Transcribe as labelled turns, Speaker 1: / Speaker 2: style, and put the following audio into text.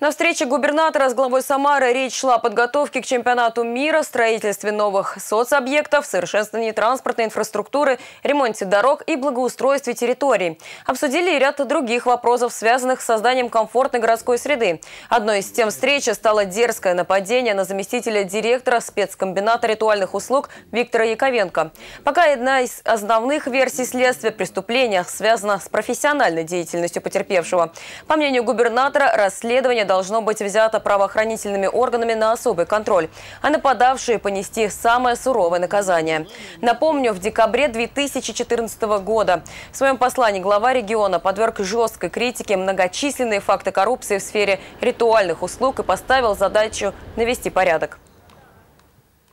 Speaker 1: На встрече губернатора с главой Самары речь шла о подготовке к чемпионату мира, строительстве новых соцобъектов, совершенствовании транспортной инфраструктуры, ремонте дорог и благоустройстве территорий. Обсудили и ряд других вопросов, связанных с созданием комфортной городской среды. Одной из тем встречи стало дерзкое нападение на заместителя директора спецкомбината ритуальных услуг Виктора Яковенко. Пока одна из основных версий следствия преступления связана с профессиональной деятельностью потерпевшего. По мнению губернатора, расследование нарушение должно быть взято правоохранительными органами на особый контроль, а нападавшие понести самое суровое наказание. Напомню, в декабре 2014 года в своем послании глава региона подверг жесткой критике многочисленные факты коррупции в сфере ритуальных услуг и поставил задачу навести порядок.